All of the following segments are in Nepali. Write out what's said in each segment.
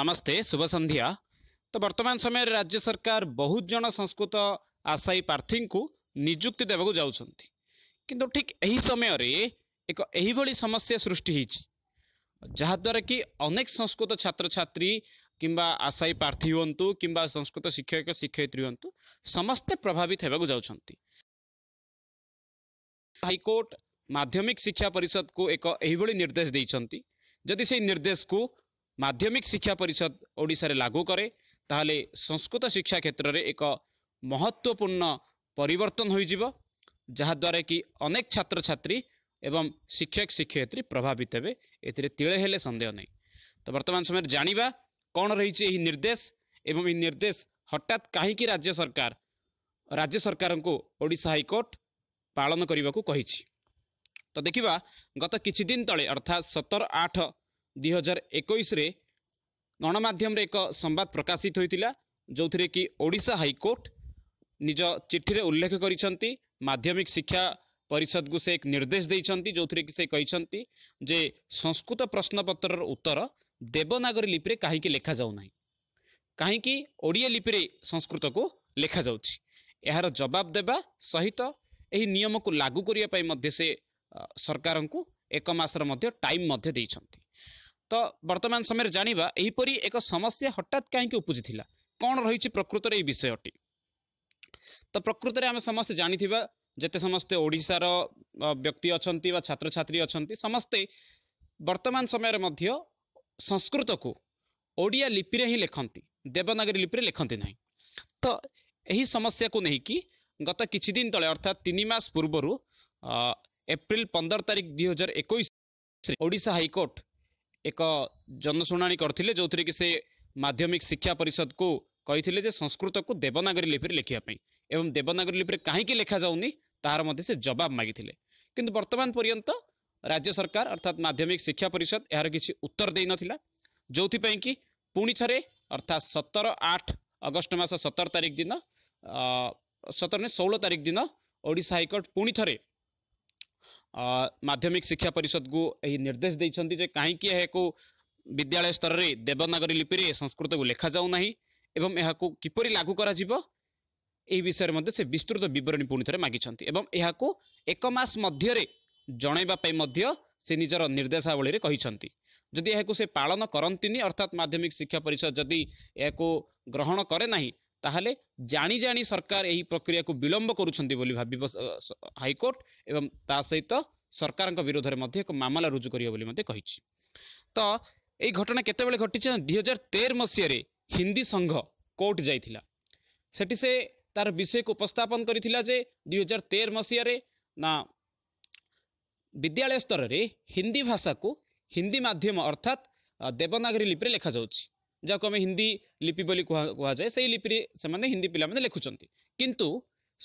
नमस्ते शुभ सन्ध्या ତ ବର୍ତ୍ତମାନ ସମୟରେ ରାଜ୍ୟ ସରକାର ବହୁତ ଜଣ ସଂସ୍କୃତ ଆଶାୟୀ ପ୍ରାର୍ଥୀଙ୍କୁ ନିଯୁକ୍ତି ଦେବାକୁ ଯାଉଛନ୍ତି କିନ୍ତୁ ଠିକ୍ ଏହି ସମୟରେ ଏକ ଏହିଭଳି ସମସ୍ୟା ସୃଷ୍ଟି ହୋଇଛି ଯାହାଦ୍ୱାରା କି ଅନେକ ସଂସ୍କୃତ ଛାତ୍ରଛାତ୍ରୀ କିମ୍ବା ଆଶାୟୀ ପ୍ରାର୍ଥୀ ହୁଅନ୍ତୁ କିମ୍ବା ସଂସ୍କୃତ ଶିକ୍ଷକ ଶିକ୍ଷୟିତ୍ରୀ ହୁଅନ୍ତୁ ସମସ୍ତେ ପ୍ରଭାବିତ ହେବାକୁ ଯାଉଛନ୍ତି ହାଇକୋର୍ଟ ମାଧ୍ୟମିକ ଶିକ୍ଷା ପରିଷଦକୁ ଏକ ଏହିଭଳି ନିର୍ଦ୍ଦେଶ ଦେଇଛନ୍ତି ଯଦି ସେହି ନିର୍ଦ୍ଦେଶକୁ মাধ্যমিক শিক্ষা পরিষদ ওড়িশার লাগু করে তাহলে সংস্কৃত শিক্ষা ক্ষেত্রে এক মহত্বপূর্ণ পরিবর্তন হয়ে যাব যাহাদ্ୱାରା কি অনেক ছাত্রছাত্রী এবং শিক্ষক শিক্ষয়িত্রী প্রভাবিত হবে এতে তিলে হলে সন্দেহ নেই তো বর্তমান সময়ের জাঁয়া কণ রয়েছে এই নির্দেশ এবং এই নির্দেশ হঠাৎ কাহিকি রাজ্য সরকার রাজ্য সরকারଙ୍କୁ ওড়িশা হাইকোর্ট পালন করা তো দেখা গত কিছুদিন তলে অর্থাৎ সতর আঠ ଦୁଇ ହଜାର ଏକୋଇଶରେ ଗଣମାଧ୍ୟମରେ ଏକ ସମ୍ବାଦ ପ୍ରକାଶିତ ହୋଇଥିଲା ଯେଉଁଥିରେ କି ଓଡ଼ିଶା ହାଇକୋର୍ଟ ନିଜ ଚିଠିରେ ଉଲ୍ଲେଖ କରିଛନ୍ତି ମାଧ୍ୟମିକ ଶିକ୍ଷା ପରିଷଦକୁ ସେ ଏକ ନିର୍ଦ୍ଦେଶ ଦେଇଛନ୍ତି ଯେଉଁଥିରେ କି ସେ କହିଛନ୍ତି ଯେ ସଂସ୍କୃତ ପ୍ରଶ୍ନପତ୍ରର ଉତ୍ତର ଦେବନାଗରୀ ଲିପିରେ କାହିଁକି ଲେଖାଯାଉନାହିଁ କାହିଁକି ଓଡ଼ିଆ ଲିପିରେ ସଂସ୍କୃତକୁ ଲେଖାଯାଉଛି ଏହାର ଜବାବ ଦେବା ସହିତ ଏହି ନିୟମକୁ ଲାଗୁ କରିବା ପାଇଁ ମଧ୍ୟ ସେ ସରକାରଙ୍କୁ ଏକ ମାସର ମଧ୍ୟ ଟାଇମ୍ ମଧ୍ୟ ଦେଇଛନ୍ତି ତ ବର୍ତ୍ତମାନ ସମୟରେ ଜାଣିବା ଏହିପରି ଏକ ସମସ୍ୟା ହଠାତ୍ କାହିଁକି ଉପୁଜିଥିଲା କ'ଣ ରହିଛି ପ୍ରକୃତରେ ଏହି ବିଷୟଟି ତ ପ୍ରକୃତରେ ଆମେ ସମସ୍ତେ ଜାଣିଥିବା ଯେତେ ସମସ୍ତେ ଓଡ଼ିଶାର ବ୍ୟକ୍ତି ଅଛନ୍ତି ବା ଛାତ୍ରଛାତ୍ରୀ ଅଛନ୍ତି ସମସ୍ତେ ବର୍ତ୍ତମାନ ସମୟରେ ମଧ୍ୟ ସଂସ୍କୃତକୁ ଓଡ଼ିଆ ଲିପିରେ ହିଁ ଲେଖନ୍ତି ଦେବନାଗରୀ ଲିପିରେ ଲେଖନ୍ତି ନାହିଁ ତ ଏହି ସମସ୍ୟାକୁ ନେଇକି ଗତ କିଛି ଦିନ ତଳେ ଅର୍ଥାତ୍ ତିନି ମାସ ପୂର୍ବରୁ ଏପ୍ରିଲ ପନ୍ଦର ତାରିଖ ଦୁଇହଜାର ଏକୋଇଶ ଓଡ଼ିଶା ହାଇକୋର୍ଟ एक जनशुनाले जो से माध्यमिक शिक्षा परिषद को परिषदको संस्कृत को देवनागरी लिपि लेख्दापि एवं देवनागरी लिपि जाऊनी काहीँक लेखाउन से जवाब मगिले किन वर्तमान पर्यन्त राज्य सरकार अर्थात माध्यमिक शिक्षा परिषद यहाँ कि उत्तर दिन जोतिपि पुई अर्थात सतर आठ अगस्ट मास सतर तारिख दिन सतर षोह तारिख दिन ओडा हाइकोर्ट परे माध्यमिक शिक्षा परिषद को यही निर्देश काहीँकि को विद्यालय स्तर स्तरै देवनागरी लिपि संस्कृत को लेखा एवं यहाँ किप लागु विषय से विस्तृत बरणी परे मगिन्छ एको एकमास मध्ये निजर निर्देशी जिसिलन पालन नै अर्थात माध्यमिक शिक्षा परिषद जति यहाँ ग्रहण के नै ताहले जानी जानी सरकार मध्ये एक मामला हाइकोर्ट करियो बोली मते ममला तो मध्य घटना केतब घटिन्छ दुई 2013 तेर् मस हिन्दी संघ कोर्ट जाइला विषयको उपस्पन गरिरहे दुई हजार तेर् ना विद्यालय स्तर हिन्दी को हिन्दी माध्यम अर्थात देवनागरी लिपि जाउछी जहाँको अब हिंदी लिपि कुरा हिन्दी पिलेखु किंतु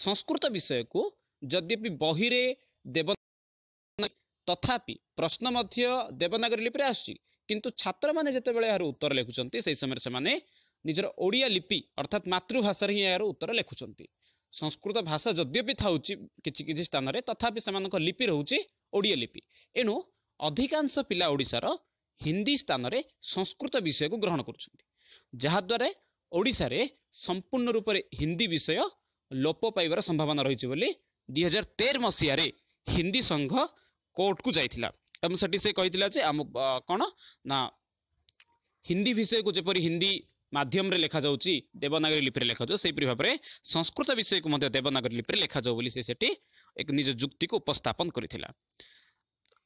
संस्कृत विषयको बहिरे बहिर तथापि प्रश्न देवनागरी लिपि आसु किन छु उत्तर लेखुन्छ निजर ओडिया लिपि अर्थात् मतृभाष हिँड्नुतर लेखुन्छ संस्कृत भाषा जद्यपि थाउच स्थानले तिस लिपि रोजिओिपि एउटु अधिक पहिला ହିନ୍ଦୀ ସ୍ଥାନରେ ସଂସ୍କୃତ ବିଷୟକୁ ଗ୍ରହଣ କରୁଛନ୍ତି ଯାହାଦ୍ୱାରା ଓଡ଼ିଶାରେ ସମ୍ପୂର୍ଣ୍ଣ ରୂପରେ ହିନ୍ଦୀ ବିଷୟ ଲୋପ ପାଇବାର ସମ୍ଭାବନା ରହିଛି ବୋଲି ଦୁଇ ହଜାର ତେର ମସିହାରେ ହିନ୍ଦୀ ସଂଘ କୋର୍ଟକୁ ଯାଇଥିଲା ଏବଂ ସେଠି ସେ କହିଥିଲା ଯେ ଆମ କ'ଣ ନା ହିନ୍ଦୀ ବିଷୟକୁ ଯେପରି ହିନ୍ଦୀ ମାଧ୍ୟମରେ ଲେଖାଯାଉଛି ଦେବନାଗରୀ ଲିପିରେ ଲେଖାଯାଉ ସେହିପରି ଭାବରେ ସଂସ୍କୃତ ବିଷୟକୁ ମଧ୍ୟ ଦେବନାଗରୀ ଲିପିରେ ଲେଖାଯାଉ ବୋଲି ସେ ସେଠି ଏକ ନିଜ ଯୁକ୍ତିକୁ ଉପସ୍ଥାପନ କରିଥିଲା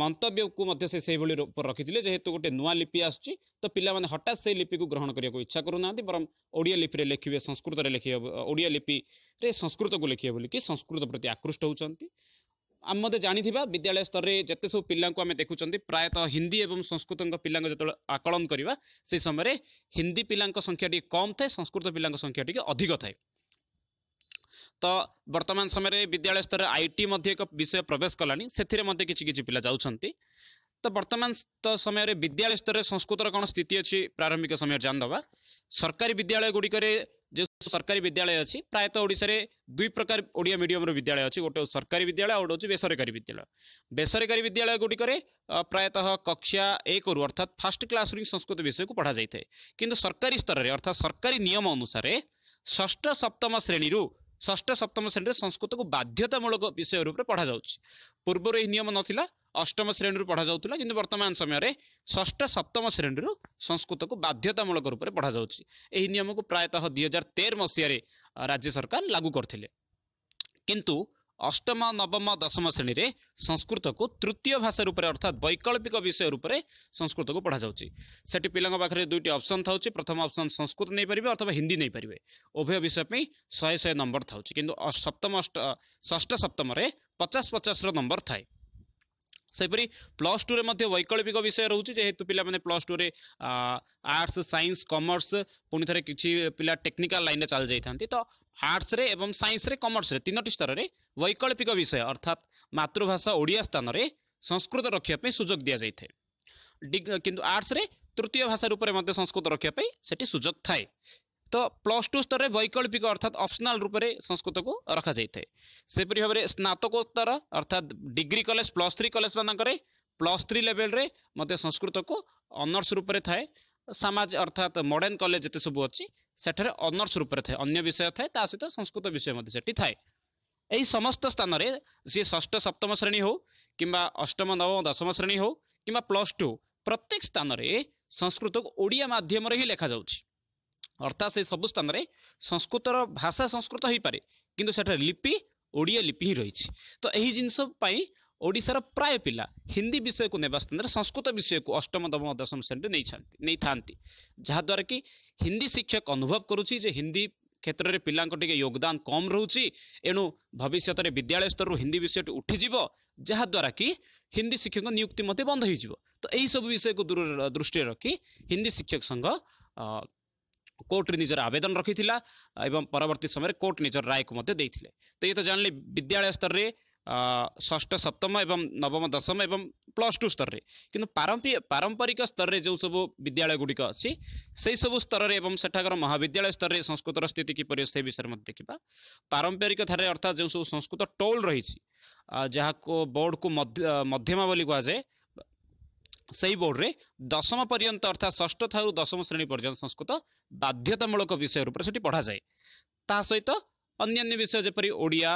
मन्तव्युमभरि रिले गए निपि आसु तो पिया हटात लिपि को ग्रहण को इच्छा गर्नुहाँ ओडिया लिपि लेख्यो संस्कृत लेखिओ ओडियािपिएर संस्कृतको लेखे बोलिक संस्कृत प्रति आकृष्ट हुन्छ आम जाने विद्यालय स्तर जतिसब पिलाइदु प्रायत हिंदी ए संस्कृत पिलाकलन गरेको हिन्दी पिला कम थाए संस्कृत पिलाए त समय रे विद्यालय स्तर आइटी विषय प्रवेश कला नि पिया जान्छ तो बर्तमान रे विद्यालय स्तर संस्कृत र किति अस् प्रारंभिक समय जान जान् सरकारी विद्यालय गुडिकर सरकारी विद्यालय अझ प्रायत ओडाले दुई प्रकार ओडि मिडम्र विद्यालय अच्छु गोटे सरकारी विद्यालय आउँछ बेसरकारी विद्यालय बेसरकारी विद्यालय गुडिकर प्रायत कक्षा एक रु अर्थात फास्ट क्लास रु विषय को पढ़ा पढाइ किन सरकारी स्तर अर्थात सरकारी नियम अनुसार षष्ठ सप्तम श्रेणीहरू षष्ठ सप्तम श्रेणी संस्कृत को बाध्यतामूलक विषय रूप पढ़ा पूर्व रूपमा नियम पूर्वहरू अष्टम श्रेणी पढ़ा श्रेणीहरू पढाइ वर्तमान समयले षष्ठ सप्तम श्रेणी संस्कृत को बाध्यतामूलक रूप पढ़ा रूपले पढाइ नियमको प्रायत दुई हजार सरकार लागू लागु गरि अष्टम नवम दशम श्रेणी संस्कृत को तृतीय भाषा रूपले अर्थात वैकल्पिक विषय रूप संस्कृत रूपले संस्कृतको पढाइ पिखे दुईटी अप्सन थाउँछ प्रथम अप्सन संस्कृत नपारे अथवा हिन्दी नै पारे उभय विषय पनि शे नंबर नम्बर थाउज सप्तम अष्ट ष सप्तम पचास पचास र नम्बर थाए सहीपरि प्लस टु वैकल्पिक विषय रहे पहिले प्लस टुएर आर्ट्स सइन्स कमर्स पूर पिला टेक्निकल चल लिँदै तो ଆର୍ଟ୍ସରେ ଏବଂ ସାଇନ୍ସରେ କମର୍ସରେ ତିନୋଟି ସ୍ତରରେ ବୈକଳ୍ପିକ ବିଷୟ ଅର୍ଥାତ୍ ମାତୃଭାଷା ଓଡ଼ିଆ ସ୍ଥାନରେ ସଂସ୍କୃତ ରଖିବା ପାଇଁ ସୁଯୋଗ ଦିଆଯାଇଥାଏ କିନ୍ତୁ ଆର୍ଟ୍ସରେ ତୃତୀୟ ଭାଷା ରୂପରେ ମଧ୍ୟ ସଂସ୍କୃତ ରଖିବା ପାଇଁ ସେଠି ସୁଯୋଗ ଥାଏ ତ ପ୍ଲସ୍ ଟୁ ସ୍ତରରେ ବୈକଳ୍ପିକ ଅର୍ଥାତ୍ ଅପସନାଲ୍ ରୂପରେ ସଂସ୍କୃତକୁ ରଖାଯାଇଥାଏ ସେପରି ଭାବରେ ସ୍ନାତକୋତ୍ତର ଅର୍ଥାତ୍ ଡିଗ୍ରୀ କଲେଜ ପ୍ଲସ୍ ଥ୍ରୀ କଲେଜମାନଙ୍କରେ ପ୍ଲସ୍ ଥ୍ରୀ ଲେଭେଲରେ ମଧ୍ୟ ସଂସ୍କୃତକୁ ଅନର୍ସ ରୂପରେ ଥାଏ ସମାଜ ଅର୍ଥାତ୍ ମଡ଼ର୍ଣ୍ଣ କଲେଜ ଯେତେ ସବୁ ଅଛି ସେଠାରେ ଅନର୍ସ ରୂପରେ ଥାଏ ଅନ୍ୟ ବିଷୟ ଥାଏ ତା ସହିତ ସଂସ୍କୃତ ବିଷୟ ମଧ୍ୟ ସେଠି ଥାଏ ଏହି ସମସ୍ତ ସ୍ଥାନରେ ସିଏ ଷଷ୍ଠ ସପ୍ତମ ଶ୍ରେଣୀ ହେଉ କିମ୍ବା ଅଷ୍ଟମ ନବମ ଦଶମ ଶ୍ରେଣୀ ହେଉ କିମ୍ବା ପ୍ଲସ୍ ଟୁ ପ୍ରତ୍ୟେକ ସ୍ଥାନରେ ସଂସ୍କୃତକୁ ଓଡ଼ିଆ ମାଧ୍ୟମରେ ହିଁ ଲେଖାଯାଉଛି ଅର୍ଥାତ୍ ସେ ସବୁ ସ୍ଥାନରେ ସଂସ୍କୃତର ଭାଷା ସଂସ୍କୃତ ହୋଇପାରେ କିନ୍ତୁ ସେଠାରେ ଲିପି ଓଡ଼ିଆ ଲିପି ହିଁ ରହିଛି ତ ଏହି ଜିନିଷ ପାଇଁ ओडार प्रायः पिया हिन्दी विषयको नेवाद संस्कृत विषय को अष्टम दशम सेन्ट्र जहाद्वारा कि हिंदी शिक्षक अनुभव हिंदी गरुँ हिन्दी क्षेत्रले योगदान कम रहेछ एणु भविष्यले विद्यालय स्तरु हिंदी विषय उठिज जहाद्वारा कि हिंदी शिक्षक नियुक्ति बन्द सब विषय को दूर दृष्टि रखी हिंदी शिक्षक संघ कोर्टी निजर आवेदन रिलावर्ती समय कोर्ट निजर राय को रायको मध्य त जाँली विद्यालय स्तर ଷଷ୍ଠ ସପ୍ତମ ଏବଂ ନବମ ଦଶମ ଏବଂ ପ୍ଲସ୍ ଟୁ ସ୍ତରରେ କିନ୍ତୁ ପାରମ୍ପରିକ ସ୍ତରରେ ଯେଉଁ ସବୁ ବିଦ୍ୟାଳୟଗୁଡ଼ିକ ଅଛି ସେହିସବୁ ସ୍ତରରେ ଏବଂ ସେଠାକାର ମହାବିଦ୍ୟାଳୟ ସ୍ତରରେ ସଂସ୍କୃତର ସ୍ଥିତି କିପରି ସେ ବିଷୟରେ ମଧ୍ୟ ଦେଖିବା ପାରମ୍ପରିକ ଧାରାରେ ଅର୍ଥାତ୍ ଯେଉଁ ସବୁ ସଂସ୍କୃତ ଟୋଲ୍ ରହିଛି ଯାହାକୁ ବୋର୍ଡ଼କୁ ମଧ୍ୟମ ବୋଲି କୁହାଯାଏ ସେହି ବୋର୍ଡ଼ରେ ଦଶମ ପର୍ଯ୍ୟନ୍ତ ଅର୍ଥାତ୍ ଷଷ୍ଠଠାରୁ ଦଶମ ଶ୍ରେଣୀ ପର୍ଯ୍ୟନ୍ତ ସଂସ୍କୃତ ବାଧ୍ୟତାମୂଳକ ବିଷୟ ରୂପରେ ସେଠି ପଢ଼ାଯାଏ ତା ସହିତ ଅନ୍ୟାନ୍ୟ ବିଷୟ ଯେପରି ଓଡ଼ିଆ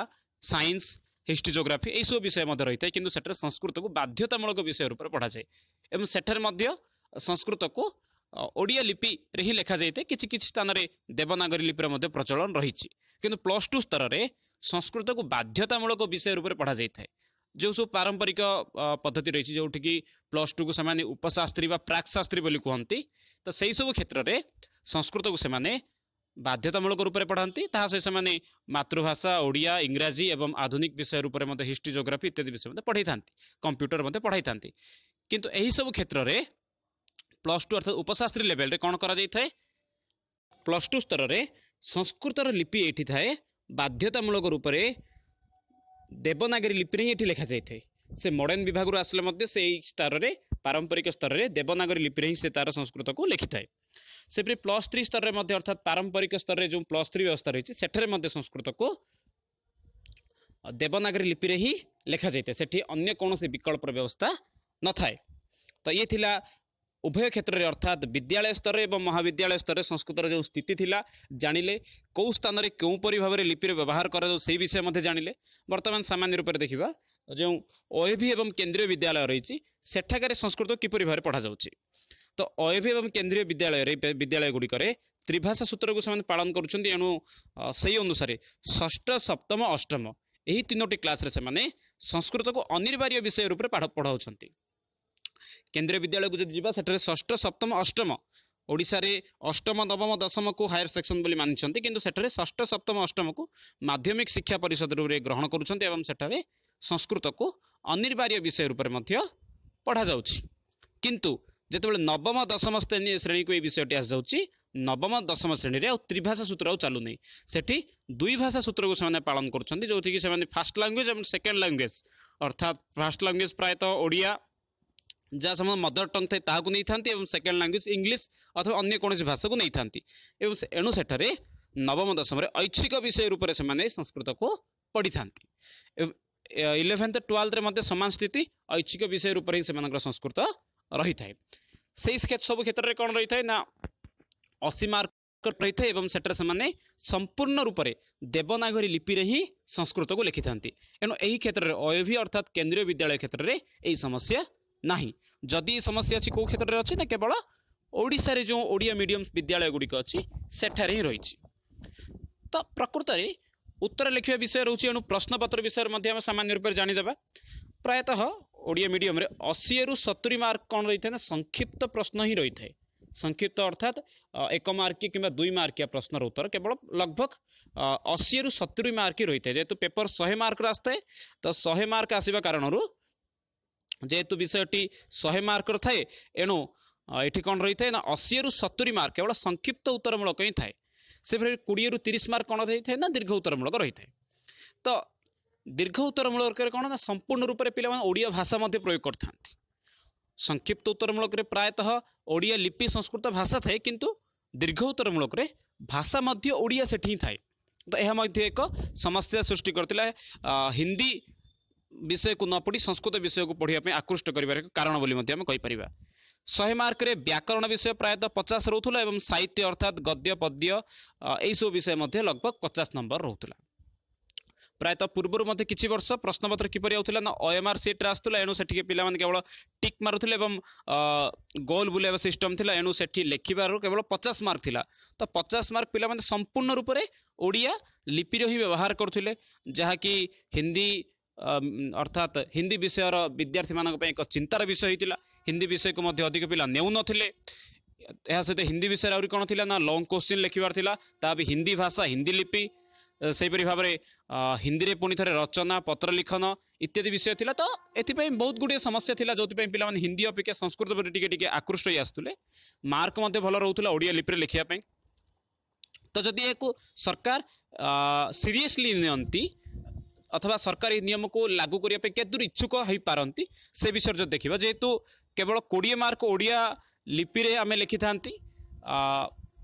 ସାଇନ୍ସ हिस्ट्रिजोग्राफी यही सब विषय रहे संस्कृत को बाध्यतामूलक विषय पढ़ा संस्कृत को ओडिया लिपि हिँड लेखा जाइ स्थान स्थानले देवनागरी लिपि प्रचलन रहि प्लस टु स्तर संस्कृत को बाध्यतामूलक विषय रूपले पढाइ जोसबु पारम्परिक पद्धति रहि प्लस टुको उपशास्त्री बा प्राक् शास्त्री पनि सब क्षेत्र सही संस्कृत को संस्कृतको ବାଧ୍ୟତାମୂଳକ ରୂପରେ ପଢ଼ାନ୍ତି ତାହା ସହିତ ସେମାନେ ମାତୃଭାଷା ଓଡ଼ିଆ ଇଂରାଜୀ ଏବଂ ଆଧୁନିକ ବିଷୟ ରୂପରେ ମଧ୍ୟ ହିଷ୍ଟ୍ରି ଜୋଗ୍ରାଫି ଇତ୍ୟାଦି ବିଷୟ ମଧ୍ୟ ପଢ଼ାଇଥାନ୍ତି କମ୍ପ୍ୟୁଟର ମଧ୍ୟ ପଢ଼ାଇଥାନ୍ତି କିନ୍ତୁ ଏହିସବୁ କ୍ଷେତ୍ରରେ ପ୍ଲସ୍ ଟୁ ଅର୍ଥାৎ ଉପଶାସ୍ତ୍ରୀ ଲେଭେଲରେ କ'ଣ କରାଯାଇଥାଏ ପ୍ଲସ୍ ଟୁ ସ୍ତରରେ ସଂସ୍କୃତର ଲିପି ଏଠି ଥାଏ ବାଧ୍ୟତାମୂଳକ ରୂପରେ ଦେବନାଗରୀ ଲିପିରେ ହିଁ ଏଠି ଲେଖାଯାଇଥାଏ ସେ ମଡ଼ର୍ଣ୍ଣ ବିଭାଗରୁ ଆସିଲେ ମଧ୍ୟ ସେଇ ସ୍ତରରେ ପାରମ୍ପରିକ ସ୍ତରରେ ଦେବନାଗରୀ ଲିପିରେ ହିଁ ସେ ତା'ର ସଂସ୍କୃତକୁ ଲେଖିଥାଏ परि प्लस थ्री स्तर अर्थात पारंपरिक स्तर जो प्लस थ्री व्यवस्था रही संस्कृत को देवनागरी लिपि हिँड लेखा जा अन्य कनौसरी बिकल्प व्यवस्था नथाए त या उभय क्षेत्र अर्थात विद्यालय स्तर ए महाविद्यालय स्तर संस्कृत र जो स्थिति छ स्थान केही स्थानले केपरि भावर लिपि व्यवहार गराऊ विषय मध्य जाँने बर्तन सामान्य रूपले देखेको जो ओभि ए केन्द्रीय विद्यालय रही रहिाकै संस्कृत किपरि पढ़ा पढाइ ତ ଅୟଭ ଏବଂ କେନ୍ଦ୍ରୀୟ ବିଦ୍ୟାଳୟରେ ବିଦ୍ୟାଳୟଗୁଡ଼ିକରେ ତ୍ରିଭାଷା ସୂତ୍ରକୁ ସେମାନେ ପାଳନ କରୁଛନ୍ତି ଏଣୁ ସେହି ଅନୁସାରେ ଷଷ୍ଠ ସପ୍ତମ ଅଷ୍ଟମ ଏହି ତିନୋଟି କ୍ଲାସ୍ରେ ସେମାନେ ସଂସ୍କୃତକୁ ଅନିବାର୍ଯ୍ୟ ବିଷୟ ରୂପରେ ପଢ଼ାଉଛନ୍ତି କେନ୍ଦ୍ରୀୟ ବିଦ୍ୟାଳୟକୁ ଯଦି ଯିବା ସେଠାରେ ଷଷ୍ଠ ସପ୍ତମ ଅଷ୍ଟମ ଓଡ଼ିଶାରେ ଅଷ୍ଟମ ନବମ ଦଶମକୁ ହାୟର ସେକ୍ସନ୍ ବୋଲି ମାନିଛନ୍ତି କିନ୍ତୁ ସେଠାରେ ଷଷ୍ଠ ସପ୍ତମ ଅଷ୍ଟମକୁ ମାଧ୍ୟମିକ ଶିକ୍ଷା ପରିଷଦ ରୂପରେ ଗ୍ରହଣ କରୁଛନ୍ତି ଏବଂ ସେଠାରେ ସଂସ୍କୃତକୁ ଅନିବାର୍ଯ୍ୟ ବିଷୟ ରୂପରେ ମଧ୍ୟ ପଢ଼ାଯାଉଛି କିନ୍ତୁ ଯେତେବେଳେ ନବମ ଦଶମ ଶ୍ରେଣୀକୁ ଏଇ ବିଷୟଟି ଆସିଯାଉଛି ନବମ ଦଶମ ଶ୍ରେଣୀରେ ଆଉ ତ୍ରିଭାଷା ସୂତ୍ର ଆଉ ଚାଲୁନି ସେଠି ଦୁଇ ଭାଷା ସୂତ୍ରକୁ ସେମାନେ ପାଳନ କରୁଛନ୍ତି ଯେଉଁଠିକି ସେମାନେ ଫାର୍ଷ୍ଟ ଲାଙ୍ଗୁଏଜ୍ ଏବଂ ସେକେଣ୍ଡ ଲାଙ୍ଗୁଏଜ୍ ଅର୍ଥାତ ଫାଷ୍ଟ ଲାଙ୍ଗୁଏଜ୍ ପ୍ରାୟତଃ ଓଡ଼ିଆ ଯାହା ସମୟ ମଦର ଟଙ୍ଗ୍ ଥାଏ ତାହାକୁ ନେଇଥାନ୍ତି ଏବଂ ସେକେଣ୍ଡ ଲାଙ୍ଗୁଏଜ୍ ଇଂଲିଶ ଅଥବା ଅନ୍ୟ କୌଣସି ଭାଷାକୁ ନେଇଥାନ୍ତି ଏବଂ ଏଣୁ ସେଠାରେ ନବମ ଦଶମରେ ଐଚ୍ଛିକ ବିଷୟ ରୂପରେ ସେମାନେ ସଂସ୍କୃତକୁ ପଢ଼ିଥାନ୍ତି ଇଲେଭେନ୍ଥ ଟୁଏଲ୍ଭରେ ମଧ୍ୟ ସମାନ ସ୍ଥିତି ଐଚ୍ଛିକ ବିଷୟ ରୂପରେ ହିଁ ସେମାନଙ୍କର ସଂସ୍କୃତ ରହିଥାଏ ସେହି ସ୍କେଚ୍ ସବୁ କ୍ଷେତ୍ରରେ କ'ଣ ରହିଥାଏ ନା ଅଶୀ ମାର୍କ ରହିଥାଏ ଏବଂ ସେଠାରେ ସେମାନେ ସମ୍ପୂର୍ଣ୍ଣ ରୂପରେ ଦେବନାଗରୀ ଲିପିରେ ହିଁ ସଂସ୍କୃତକୁ ଲେଖିଥାନ୍ତି ଏଣୁ ଏହି କ୍ଷେତ୍ରରେ ଅୟଭି ଅର୍ଥାତ୍ କେନ୍ଦ୍ରୀୟ ବିଦ୍ୟାଳୟ କ୍ଷେତ୍ରରେ ଏହି ସମସ୍ୟା ନାହିଁ ଯଦି ସମସ୍ୟା ଅଛି କେଉଁ କ୍ଷେତ୍ରରେ ଅଛି ନା କେବଳ ଓଡ଼ିଶାରେ ଯେଉଁ ଓଡ଼ିଆ ମିଡ଼ିୟମ୍ ବିଦ୍ୟାଳୟଗୁଡ଼ିକ ଅଛି ସେଠାରେ ହିଁ ରହିଛି ତ ପ୍ରକୃତରେ ଉତ୍ତର ଲେଖିବା ବିଷୟ ରହୁଛି ଏଣୁ ପ୍ରଶ୍ନପତ୍ର ବିଷୟରେ ମଧ୍ୟ ଆମେ ସାମାନ୍ୟ ରୂପରେ ଜାଣିଦେବା ପ୍ରାୟତଃ ଓଡ଼ିଆ ମିଡ଼ିୟମରେ ଅଶୀରୁ ସତୁରି ମାର୍କ କ'ଣ ରହିଥାଏ ନା ସଂକ୍ଷିପ୍ତ ପ୍ରଶ୍ନ ହିଁ ରହିଥାଏ ସଂକ୍ଷିପ୍ତ ଅର୍ଥାତ୍ ଏକ ମାର୍କି କିମ୍ବା ଦୁଇ ମାର୍କିଆ ପ୍ରଶ୍ନର ଉତ୍ତର କେବଳ ଲଗଭଗ ଅଶୀରୁ ସତୁରି ମାର୍କି ରହିଥାଏ ଯେହେତୁ ପେପର ଶହେ ମାର୍କର ଆସିଥାଏ ତ ଶହେ ମାର୍କ ଆସିବା କାରଣରୁ ଯେହେତୁ ବିଷୟଟି ଶହେ ମାର୍କର ଥାଏ ଏଣୁ ଏଠି କ'ଣ ରହିଥାଏ ନା ଅଶୀରୁ ସତୁରି ମାର୍କ କେବଳ ସଂକ୍ଷିପ୍ତ ଉତ୍ତରମୂଳକ ହିଁ ଥାଏ ସେଭଳି କୋଡ଼ିଏରୁ ତିରିଶ ମାର୍କ କ'ଣ ରହିଥାଏ ନା ଦୀର୍ଘ ଉତ୍ତରମୂଳକ ରହିଥାଏ ତ ଦୀର୍ଘ ଉତ୍ତରମୂଳକରେ କ'ଣ ନା ସମ୍ପୂର୍ଣ୍ଣ ରୂପରେ ପିଲାମାନେ ଓଡ଼ିଆ ଭାଷା ମଧ୍ୟ ପ୍ରୟୋଗ କରିଥାନ୍ତି ସଂକ୍ଷିପ୍ତ ଉତ୍ତରମୂଳକରେ ପ୍ରାୟତଃ ଓଡ଼ିଆ ଲିପି ସଂସ୍କୃତ ଭାଷା ଥାଏ କିନ୍ତୁ ଦୀର୍ଘ ଉତ୍ତରମୂଳକରେ ଭାଷା ମଧ୍ୟ ଓଡ଼ିଆ ସେଠି ହିଁ ଥାଏ ତ ଏହା ମଧ୍ୟ ଏକ ସମସ୍ୟା ସୃଷ୍ଟି କରିଥିଲା ହିନ୍ଦୀ ବିଷୟକୁ ନ ପଢ଼ି ସଂସ୍କୃତ ବିଷୟକୁ ପଢ଼ିବା ପାଇଁ ଆକୃଷ୍ଟ କରିବାର ଏକ କାରଣ ବୋଲି ମଧ୍ୟ ଆମେ କହିପାରିବା शे मर्क व्याकरण विषय प्रायत पचास रोौला एउटा साहित्य अर्थात गद्य पद्य पद्यसबु विषय लगभग पचास नम्बर रह प्रायत पूर्व वर्ष प्रश्नपत्र किपर प्रश्नपत्रपरि आउँछ न अएमआर सिट्रे आठी पि केवल टिक मु गोल बुल्या सिस्टम थिएस लेख्नु केवल पचास मर्क था पचास पिला पिमध्य सम्पूर्ण रूपले ओडिया लिपि हिँड व्यवहार गरुले जहाँकि हिंदी ଅର୍ଥାତ୍ ହିନ୍ଦୀ ବିଷୟର ବିଦ୍ୟାର୍ଥୀମାନଙ୍କ ପାଇଁ ଏକ ଚିନ୍ତାର ବିଷୟ ହୋଇଥିଲା ହିନ୍ଦୀ ବିଷୟକୁ ମଧ୍ୟ ଅଧିକ ପିଲା ନେଉନଥିଲେ ଏହା ସହିତ ହିନ୍ଦୀ ବିଷୟରେ ଆହୁରି କ'ଣ ଥିଲା ନା ଲଙ୍ଗ୍ କୋଶ୍ଚିନ୍ ଲେଖିବାର ଥିଲା ତା ବି ହିନ୍ଦୀ ଭାଷା ହିନ୍ଦୀ ଲିପି ସେହିପରି ଭାବରେ ହିନ୍ଦୀରେ ପୁଣି ଥରେ ରଚନା ପତ୍ର ଲିଖନ ଇତ୍ୟାଦି ବିଷୟ ଥିଲା ତ ଏଥିପାଇଁ ବହୁତ ଗୁଡ଼ିଏ ସମସ୍ୟା ଥିଲା ଯେଉଁଥିପାଇଁ ପିଲାମାନେ ହିନ୍ଦୀ ଅପେକ୍ଷା ସଂସ୍କୃତ ପ୍ରତି ଟିକେ ଟିକେ ଆକୃଷ୍ଟ ହୋଇ ଆସୁଥିଲେ ମାର୍କ ମଧ୍ୟ ଭଲ ରହୁଥିଲା ଓଡ଼ିଆ ଲିପିରେ ଲେଖିବା ପାଇଁ ତ ଯଦି ଏହାକୁ ସରକାର ସିରିୟସ୍ଲି ନିଅନ୍ତି अथवा सरकारी नियमको लागू କରିବା ପାଇଁ କେତେ ଦୂର ଇଚ୍ଛୁକ ହୋଇପାରନ୍ତି ସେ ବିଷୟରେ ଯଦି ଦେଖିବା ଯେହେତୁ କେବଳ କୋଡ଼ିଏ ମାର୍କ ଓଡ଼ିଆ ଲିପିରେ ଆମେ ଲେଖିଥାନ୍ତି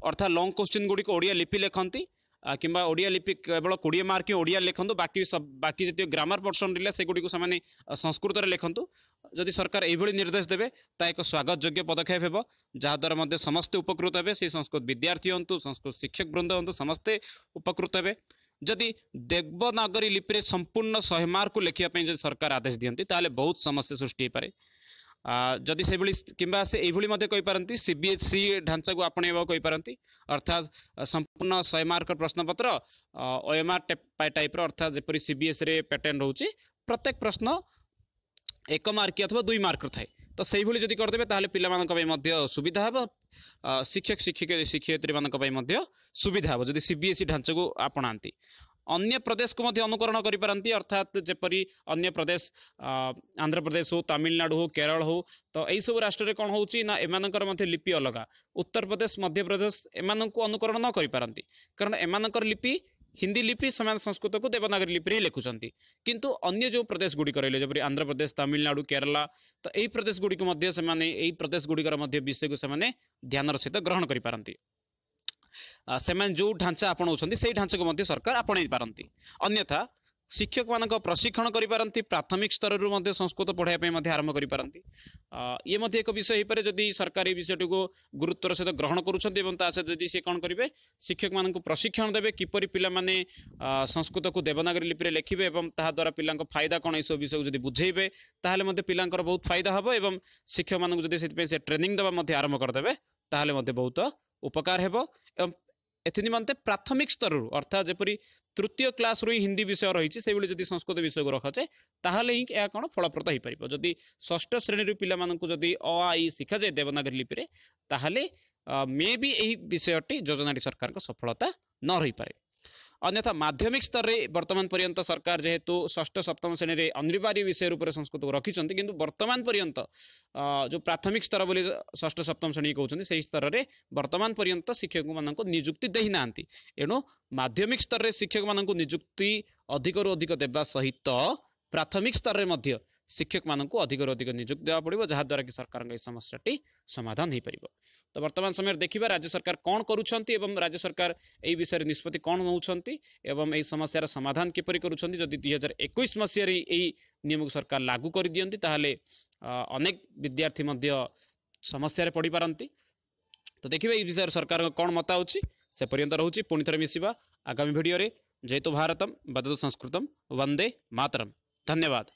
ଅର୍ଥାତ୍ ଲଙ୍ଗ୍ କୋଶ୍ଚିନ୍ ଗୁଡ଼ିକ ଓଡ଼ିଆ ଲିପି ଲେଖନ୍ତି କିମ୍ବା ଓଡ଼ିଆ ଲିପି କେବଳ କୋଡ଼ିଏ ମାର୍କ ହିଁ ଓଡ଼ିଆ ଲେଖନ୍ତୁ ବାକି ବାକି ଯେତିକି ଗ୍ରାମାର ପୋର୍ସନ୍ ରହିଲା ସେଗୁଡ଼ିକୁ ସେମାନେ ସଂସ୍କୃତରେ ଲେଖନ୍ତୁ ଯଦି ସରକାର ଏଇଭଳି ନିର୍ଦ୍ଦେଶ ଦେବେ ତାହା ଏକ ସ୍ୱାଗତଯୋଗ୍ୟ ପଦକ୍ଷେପ ହେବ ଯାହାଦ୍ୱାରା ମଧ୍ୟ ସମସ୍ତେ ଉପକୃତ ହେବେ ସେ ସଂସ୍କୃତ ବିଦ୍ୟାର୍ଥୀ ହୁଅନ୍ତୁ ସଂସ୍କୃତ ଶିକ୍ଷକ ବୃନ୍ଦ ହୁଅନ୍ତୁ ସମସ୍ତେ ଉପକୃତ ହେବେ ଯଦି ଦେବନାଗରୀ ଲିପିରେ ସମ୍ପୂର୍ଣ୍ଣ ଶହେ ମାର୍କକୁ ଲେଖିବା ପାଇଁ ଯଦି ସରକାର ଆଦେଶ ଦିଅନ୍ତି ତାହେଲେ ବହୁତ ସମସ୍ୟା ସୃଷ୍ଟି ହେଇପାରେ ଯଦି ସେଭଳି କିମ୍ବା ସେ ଏଇଭଳି ମଧ୍ୟ କହିପାରନ୍ତି ସିବିଏସ୍ଇ ଢାଞ୍ଚାକୁ ଆପଣେଇବ କହିପାରନ୍ତି ଅର୍ଥାତ୍ ସମ୍ପୂର୍ଣ୍ଣ ଶହେ ମାର୍କର ପ୍ରଶ୍ନପତ୍ର ଓଏମ୍ଆର୍ ଟାଇପ୍ର ଅର୍ଥାତ୍ ଯେପରି ସିବିଏସ୍ଇରେ ପ୍ୟାଟର୍ଣ୍ଣ ରହୁଛି ପ୍ରତ୍ୟେକ ପ୍ରଶ୍ନ एक मर्किया अथवा दुई मर्क थाय त पिलाइ सुविधा हे शिक्षक शिक्षित सुविधा हेर्नु सिबिएसई को अपना अन्य प्रदेशको अर्थात अर्थात् अन्य प्रदेश आंध्र प्रदेश हौ तामनाडु हौ केही सबै राष्ट्रले कि एउटा लिपि अलगा उत्तर प्रदेश मध्यप्रदेश को अनुकरण नकैपार कारण एमा लिपि हिंदी लिपि से संस्कृत को देवनागरी लिपि लिखुं किंतु अन्य जो प्रदेश गुड़िक रही जपरी आंध्र प्रदेश तमिलनाडु केरला तो यही प्रदेश गुड़ी प्रदेश गुड़िकर को ध्यान सहित ग्रहण करपारती जो ढांचा अपनाऊँ से ढांचा को सरकार आपण पारती अन्यथा शिक्षक म प्रशिक्षण गरिपार प्राथमिक स्तरु संस्कृत पढाइप्रै आरम्भ गरिपार एक विषय हिप्य सरकार यो विषयको गुरुत्व ग्रहण गर्ुनसहित जस्तो सि कन शिक्षक म प्रशिक्षण दे कपरि संस्कृत को देवनागरी लिपि लेखिहाँ पिला फाइदा किसब विषय बुझै तर बहुत फाइदा हे शिक्षक ट्रेनिंग ट्रेनिङ दे आरम्भ गरिदे त এমতে প্রাথমিক স্তরর অর্থাৎ যেপরি তৃতীয় ক্লাসরু হি হিন্দি বিষয় রয়েছে সেইভাবে যদি সংস্কৃত বিষয়কে রখাছে তাহলে হি এ কোণ ফলপ্রদ হয়েপার যদি ষষ্ঠ শ্রেণীর পিলামানଙ୍କୁ যদি অ আই শিখা যায় দেবনাগরী লিপিরে তাহলে মে বি এই বিষয়টি যোজনাটি সরকারଙ୍କ সফলতা ন ରହିପାରେ अन्यथा माध्यमिक स्तर स्तरले बर्तान पर्यन्त सरकार जेहेतु ष सप्तम श्रेणी र अनिवार्य विषय संस्कृत संस्कृतको रिचिचन किन वर्तमान पर्यन्त जो प्राथमिक स्तर बोली सप्तम श्रेणी कही स्तर बर्तमान पर्यन्त शिक्षक मुक्ति दिना माध्यमिक स्तर शिक्षक मुक्ति अधिकरु अधिक सहित प्राथमिक स्तर स्तरले शिक्षक मान अधिक अधिक निजुक्ति देवा पड़ो जहाद्वारा कि सरकार ये समस्याटी समाधान हो पार तो बर्तमान समय देखा राज्य सरकार कौन कर राज्य सरकार यही विषय निष्पत्ति कौन नौ समस्या समाधान किपर कर दुई हजार एक मसीह नियम को सरकार लागू कर दिखती ताहले अनेक विद्यार्थी समस्या पढ़ी पारती तो देखिए ये विषय सरकार कौन मत आउची रोचे पुणि थे मिसा आगामी भिडियो जय तो भारतम बदतु संस्कृतम वंदे मातरम धन्यवाद